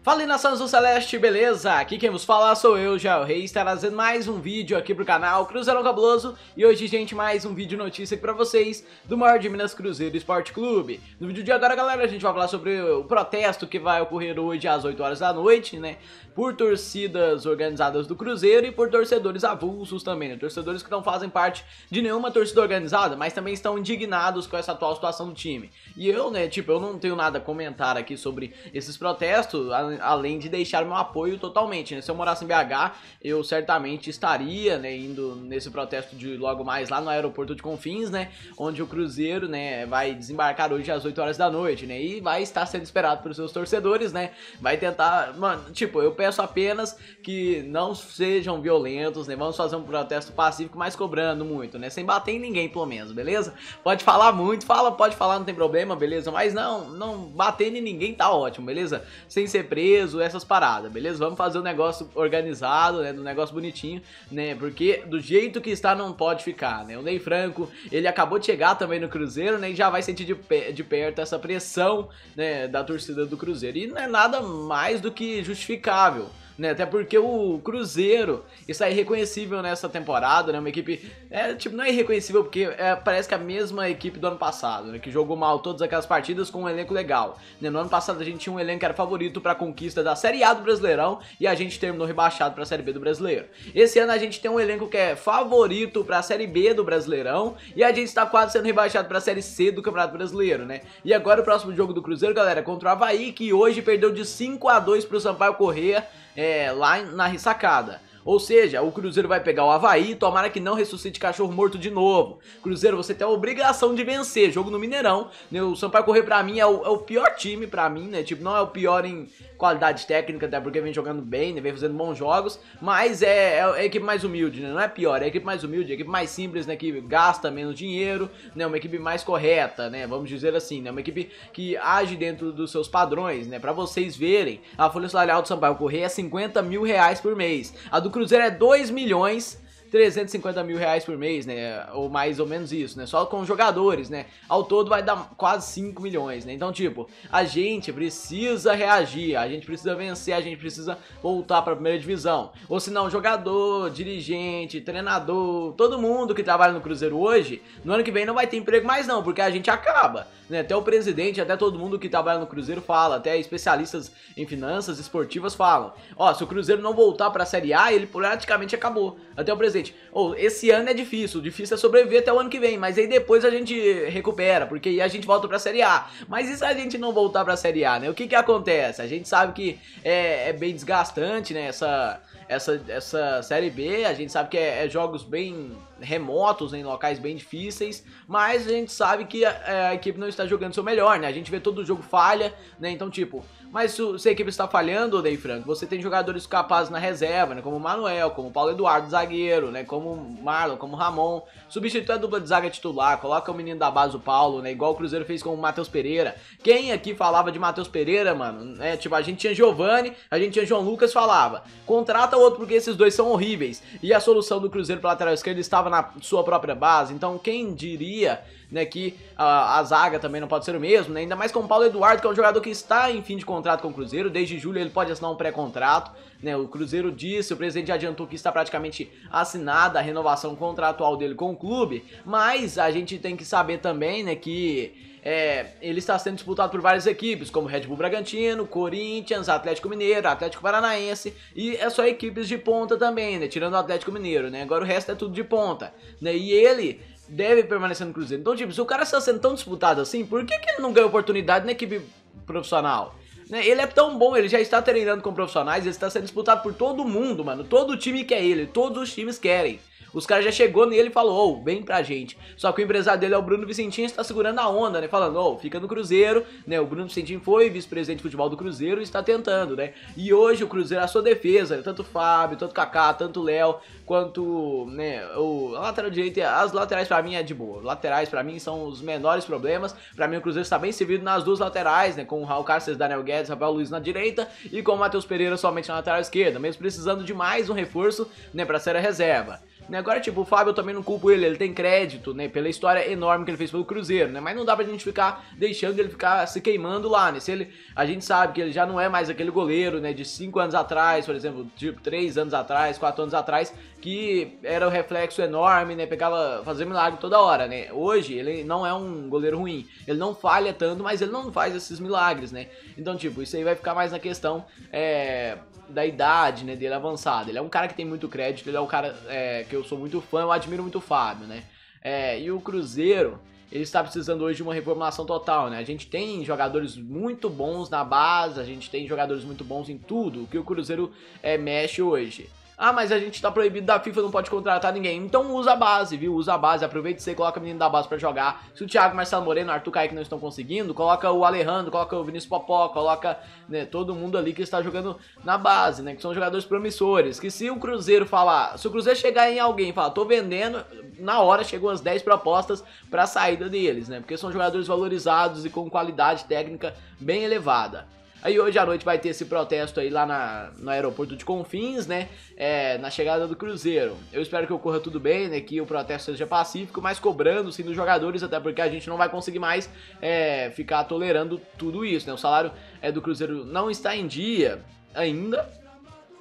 Fala nações do Celeste, beleza? Aqui quem vos fala sou eu, Jael Reis, trazendo mais um vídeo aqui pro canal Cruzeirão Cabuloso E hoje, gente, mais um vídeo notícia aqui pra vocês do maior de Minas Cruzeiro Esporte Clube No vídeo de agora, galera, a gente vai falar sobre o protesto que vai ocorrer hoje às 8 horas da noite, né? Por torcidas organizadas do Cruzeiro e por torcedores avulsos também, né? Torcedores que não fazem parte de nenhuma torcida organizada, mas também estão indignados com essa atual situação do time E eu, né, tipo, eu não tenho nada a comentar aqui sobre esses protestos além de deixar meu apoio totalmente, né? Se eu morasse em BH, eu certamente estaria, né, indo nesse protesto de logo mais lá no aeroporto de Confins, né, onde o Cruzeiro, né, vai desembarcar hoje às 8 horas da noite, né, e vai estar sendo esperado pelos seus torcedores, né, vai tentar, mano, tipo, eu peço apenas que não sejam violentos, né, vamos fazer um protesto pacífico, mas cobrando muito, né, sem bater em ninguém, pelo menos, beleza? Pode falar muito, fala, pode falar, não tem problema, beleza? Mas não, não bater em ninguém tá ótimo, beleza? Sem ser preso preso, essas paradas, beleza? Vamos fazer um negócio organizado, né? Um negócio bonitinho, né? Porque do jeito que está, não pode ficar, né? O Ney Franco, ele acabou de chegar também no Cruzeiro, né? E já vai sentir de, pe de perto essa pressão, né? Da torcida do Cruzeiro. E não é nada mais do que justificável né? Até porque o Cruzeiro está é irreconhecível nessa temporada, né? Uma equipe. É, tipo, não é irreconhecível porque é, parece que é a mesma equipe do ano passado, né? Que jogou mal todas aquelas partidas com um elenco legal. Né? No ano passado a gente tinha um elenco que era favorito para a conquista da Série A do Brasileirão e a gente terminou rebaixado para a Série B do Brasileiro. Esse ano a gente tem um elenco que é favorito para a Série B do Brasileirão e a gente está quase sendo rebaixado para a Série C do Campeonato Brasileiro, né? E agora o próximo jogo do Cruzeiro, galera, contra o Havaí, que hoje perdeu de 5 a 2 para o Sampaio Correa é, lá na ressacada. Ou seja, o Cruzeiro vai pegar o Havaí, tomara que não ressuscite cachorro morto de novo. Cruzeiro, você tem a obrigação de vencer, jogo no Mineirão. Né? O Sampaio Correr pra mim é o, é o, pior time pra mim, né? Tipo, não é o pior em qualidade técnica, até porque vem jogando bem, né? Vem fazendo bons jogos, mas é, é a equipe mais humilde, né? Não é pior, é a equipe mais humilde, é a equipe mais simples, né? Que gasta menos dinheiro, né? Uma equipe mais correta, né? Vamos dizer assim, né? Uma equipe que age dentro dos seus padrões, né? Pra vocês verem, a folha salarial do Sampaio Correr é 50 mil reais por mês. A do Cruzeiro é 2 milhões 350 mil reais por mês, né? Ou mais ou menos isso, né? Só com jogadores, né? Ao todo vai dar quase 5 milhões, né? Então, tipo, a gente precisa reagir, a gente precisa vencer, a gente precisa voltar para a primeira divisão. Ou senão jogador, dirigente, treinador, todo mundo que trabalha no Cruzeiro hoje, no ano que vem não vai ter emprego mais não, porque a gente acaba, né? Até o presidente, até todo mundo que trabalha no Cruzeiro fala, até especialistas em finanças esportivas falam. Ó, se o Cruzeiro não voltar para a Série A, ele praticamente acabou. Até o presidente ou oh, esse ano é difícil, difícil é sobreviver até o ano que vem, mas aí depois a gente recupera, porque aí a gente volta pra Série A. Mas e se a gente não voltar pra Série A, né? O que que acontece? A gente sabe que é, é bem desgastante, né? Essa, essa, essa Série B, a gente sabe que é, é jogos bem remotos, né, em locais bem difíceis, mas a gente sabe que a, a, equipe não está jogando seu melhor, né? A gente vê todo jogo falha, né? Então, tipo, mas se a equipe está falhando, Ney Franco, você tem jogadores capazes na reserva, né? Como o Manuel, como o Paulo Eduardo, zagueiro, né? Como o Marlon, como o Ramon. Substitui a dupla de zaga titular, coloca o menino da base, o Paulo, né? Igual o Cruzeiro fez com o Matheus Pereira. Quem aqui falava de Matheus Pereira, mano? É, tipo, a gente tinha Giovani, a gente tinha João Lucas, falava. Contrata outro porque esses dois são horríveis. E a solução do Cruzeiro para lateral esquerdo estava na sua própria base. Então, quem diria, né, que a, a zaga também não pode ser o mesmo, né? Ainda mais com o Paulo Eduardo, que é um jogador que está em fim de contrato contrato com o Cruzeiro, desde julho ele pode assinar um pré-contrato, né? O Cruzeiro disse, o presidente adiantou que está praticamente assinada a renovação contratual dele com o clube, mas a gente tem que saber também, né, que é, ele está sendo disputado por várias equipes, como Red Bull Bragantino, Corinthians, Atlético Mineiro, Atlético Paranaense, e é só equipes de ponta também, né? Tirando o Atlético Mineiro, né? Agora o resto é tudo de ponta, né? E ele deve permanecer no Cruzeiro. Então, tipo, se o cara está sendo tão disputado assim, por que, que ele não ganha oportunidade na equipe profissional? Né? Ele é tão bom, ele já está treinando com profissionais, ele está sendo disputado por todo mundo, mano. Todo time quer ele, todos os times querem. Os caras já chegou nele e falou, ô, oh, vem pra gente. Só que o empresário dele é o Bruno Vicentinho, está segurando a onda, né? Falando, ô, oh, fica no Cruzeiro, né? O Bruno Vicentinho foi vice-presidente de futebol do Cruzeiro e está tentando, né? E hoje o Cruzeiro, a sua defesa, né? tanto o Fábio, tanto o Kaká, tanto o Léo, quanto, né, o a lateral direito, as laterais para mim é de boa. Laterais para mim são os menores problemas. Para mim o Cruzeiro está bem servido nas duas laterais, né? Com o Raul Cárceres, Daniel Guedes, Rafael Luiz na direita e com o Matheus Pereira somente na lateral esquerda, mesmo precisando de mais um reforço, né, para ser a reserva. Né? Agora, tipo, o Fábio eu também não culpo ele, ele tem crédito, né? Pela história enorme que ele fez pelo Cruzeiro, né? Mas não dá pra gente ficar deixando ele ficar se queimando lá, né? Se ele, a gente sabe que ele já não é mais aquele goleiro, né? De 5 anos atrás, por exemplo, tipo, 3 anos atrás, 4 anos atrás, que era o um reflexo enorme, né? Pegava, fazia milagre toda hora, né? Hoje ele não é um goleiro ruim, ele não falha tanto, mas ele não faz esses milagres, né? Então, tipo, isso aí vai ficar mais na questão é, da idade, né, dele avançada. Ele é um cara que tem muito crédito, ele é um cara é, que eu sou muito fã, eu admiro muito o Fábio, né? É, e o Cruzeiro, ele está precisando hoje de uma reformulação total, né? A gente tem jogadores muito bons na base, a gente tem jogadores muito bons em tudo que o Cruzeiro é, mexe hoje. Ah, mas a gente tá proibido da FIFA, não pode contratar ninguém. Então usa a base, viu? Usa a base, aproveita você coloca o menino da base para jogar. Se o Thiago, Marcelo Moreno, Arthur Kaique não estão conseguindo, coloca o Alejandro, coloca o Vinícius Popó, coloca né, todo mundo ali que está jogando na base, né? Que são jogadores promissores. Que se o Cruzeiro falar, se o Cruzeiro chegar em alguém e falar, tô vendendo, na hora chegou as 10 propostas para saída deles, né? Porque são jogadores valorizados e com qualidade técnica bem elevada. Aí hoje à noite vai ter esse protesto aí lá na, no aeroporto de Confins, né? É, na chegada do Cruzeiro. Eu espero que ocorra tudo bem, né? Que o protesto seja pacífico, mas cobrando sim dos jogadores, até porque a gente não vai conseguir mais é, ficar tolerando tudo isso, né? O salário é, do Cruzeiro não está em dia ainda,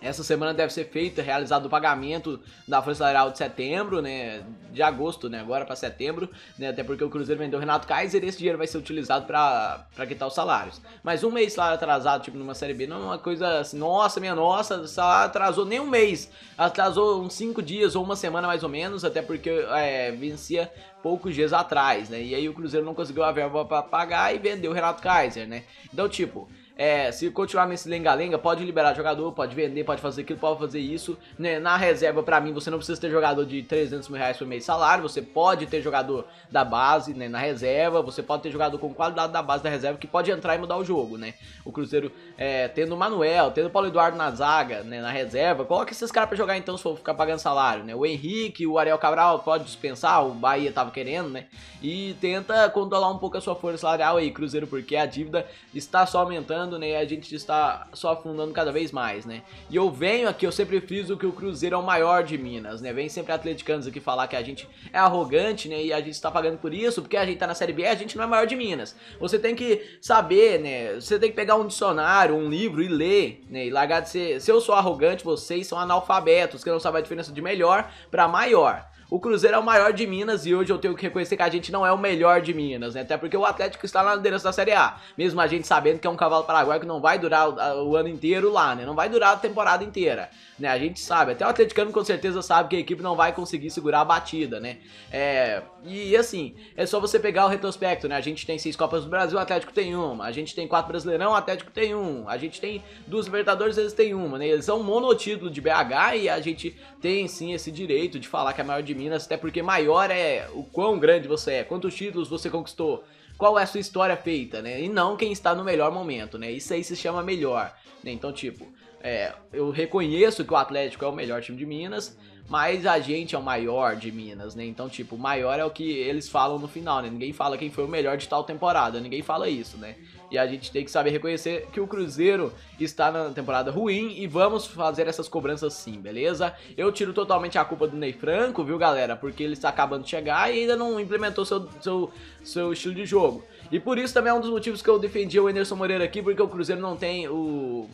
essa semana deve ser feita, realizado o pagamento da Folha Salarial de setembro, né? De agosto, né? Agora para setembro, né? Até porque o Cruzeiro vendeu o Renato Kaiser e esse dinheiro vai ser utilizado para quitar os salários. Mas um mês salário atrasado, tipo numa Série B, não é uma coisa assim, nossa, minha nossa, salário atrasou nem um mês. Atrasou uns cinco dias ou uma semana mais ou menos, até porque é, vencia poucos dias atrás, né? E aí o Cruzeiro não conseguiu a verba para pagar e vendeu o Renato Kaiser, né? Então, tipo, é, se continuar nesse lenga-lenga, pode liberar jogador, pode vender, pode fazer aquilo, pode fazer isso. Né? Na reserva, para mim, você não precisa ter jogador de 300 mil reais por mês salário. Você pode ter jogador da base, né? Na reserva, você pode ter jogador com qualidade da base da reserva que pode entrar e mudar o jogo, né? O Cruzeiro é, tendo o Manuel, tendo o Paulo Eduardo na zaga, né? Na reserva, coloca esses caras para jogar então se for ficar pagando salário, né? O Henrique, o Ariel Cabral pode dispensar, o Bahia tava querendo, né? E tenta controlar um pouco a sua folha salarial aí, Cruzeiro, porque a dívida está só aumentando afundando, né? A gente está só afundando cada vez mais, né? E eu venho aqui, eu sempre friso que o Cruzeiro é o maior de Minas, né? Vem sempre atleticanos aqui falar que a gente é arrogante, né? E a gente está pagando por isso, porque a gente está na Série B, a gente não é maior de Minas. Você tem que saber, né? Você tem que pegar um dicionário, um livro e ler, né? E largar de ser... Se eu sou arrogante, vocês são analfabetos, que não sabem a diferença de melhor para maior. O Cruzeiro é o maior de Minas e hoje eu tenho que reconhecer que a gente não é o melhor de Minas, né? Até porque o Atlético está na liderança da Série A. Mesmo a gente sabendo que é um cavalo paraguaio que não vai durar o, o ano inteiro lá, né? Não vai durar a temporada inteira, né? A gente sabe. Até o atleticano com certeza sabe que a equipe não vai conseguir segurar a batida, né? É... E assim, é só você pegar o retrospecto, né? A gente tem seis Copas do Brasil, o Atlético tem uma. A gente tem quatro Brasileirão, o Atlético tem um. A gente tem duas Libertadores, eles têm uma, né? Eles são um monotítulo de BH e a gente tem sim esse direito de falar que é maior de Minas, até porque maior é o quão grande você é, quantos títulos você conquistou, qual é a sua história feita, né? E não quem está no melhor momento, né? Isso aí se chama melhor, né? Então, tipo, é, eu reconheço que o Atlético é o melhor time de Minas, mas a gente é o maior de Minas, né? Então, tipo, o maior é o que eles falam no final, né? Ninguém fala quem foi o melhor de tal temporada, ninguém fala isso, né? E a gente tem que saber reconhecer que o Cruzeiro está na temporada ruim e vamos fazer essas cobranças sim, beleza? Eu tiro totalmente a culpa do Ney Franco, viu, galera? Porque ele está acabando de chegar e ainda não implementou seu, seu, seu estilo de jogo. E por isso também é um dos motivos que eu defendi o Enerson Moreira aqui, porque o Cruzeiro não tem o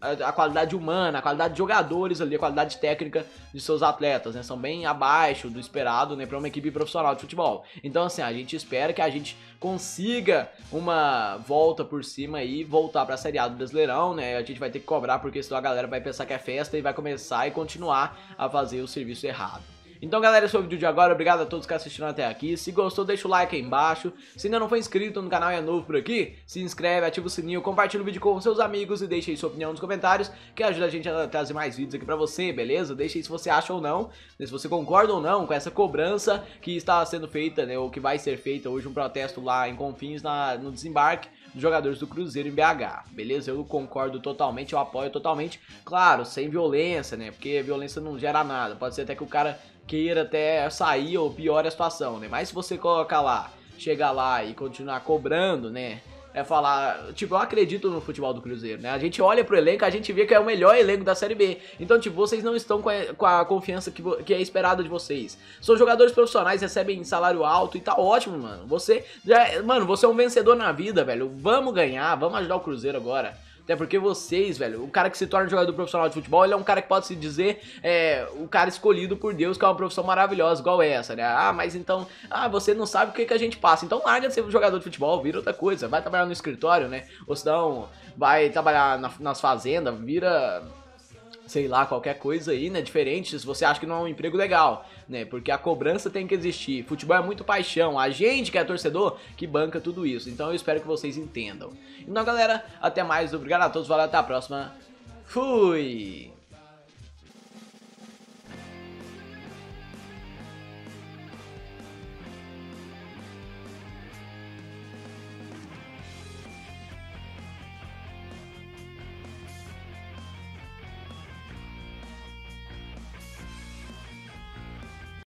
a qualidade humana, a qualidade de jogadores ali, a qualidade técnica de seus atletas, né? São bem abaixo do esperado, né? Para uma equipe profissional de futebol. Então, assim, a gente espera que a gente consiga uma volta por cima e voltar para a Série A do Brasileirão, né? A gente vai ter que cobrar, porque senão a galera vai pensar que é festa e vai começar e continuar a fazer o serviço errado. Então galera, esse foi o vídeo de agora, obrigado a todos que assistiram até aqui, se gostou deixa o like aí embaixo, se ainda não foi inscrito no canal e é novo por aqui, se inscreve, ativa o sininho, compartilha o vídeo com seus amigos e deixa aí sua opinião nos comentários, que ajuda a gente a trazer mais vídeos aqui pra você, beleza? Deixa aí se você acha ou não, né, se você concorda ou não com essa cobrança que está sendo feita, né, ou que vai ser feita hoje um protesto lá em Confins na, no desembarque, dos jogadores do Cruzeiro em BH, beleza? Eu concordo totalmente, eu apoio totalmente, claro, sem violência, né? Porque violência não gera nada, pode ser até que o cara queira até sair ou piora a situação, né? Mas se você colocar lá, chegar lá e continuar cobrando, né? É falar, tipo, eu acredito no futebol do Cruzeiro, né? A gente olha pro elenco, a gente vê que é o melhor elenco da Série B. Então, tipo, vocês não estão com a, com a confiança que, que, é esperada de vocês. São jogadores profissionais, recebem salário alto e tá ótimo, mano. Você já, é, mano, você é um vencedor na vida, velho. Vamos ganhar, vamos ajudar o Cruzeiro agora. Até porque vocês, velho, o cara que se torna jogador profissional de futebol, ele é um cara que pode se dizer é, o cara escolhido por Deus, que é uma profissão maravilhosa, igual essa, né? Ah, mas então, ah, você não sabe o que, que a gente passa. Então larga de ser jogador de futebol, vira outra coisa. Vai trabalhar no escritório, né? Ou senão vai trabalhar na, nas fazendas, vira sei lá, qualquer coisa aí, né? Diferente se você acha que não é um emprego legal, né? Porque a cobrança tem que existir. Futebol é muito paixão. A gente que é torcedor que banca tudo isso. Então eu espero que vocês entendam. Então, galera, até mais. Obrigado a todos. Valeu, até a próxima. Fui!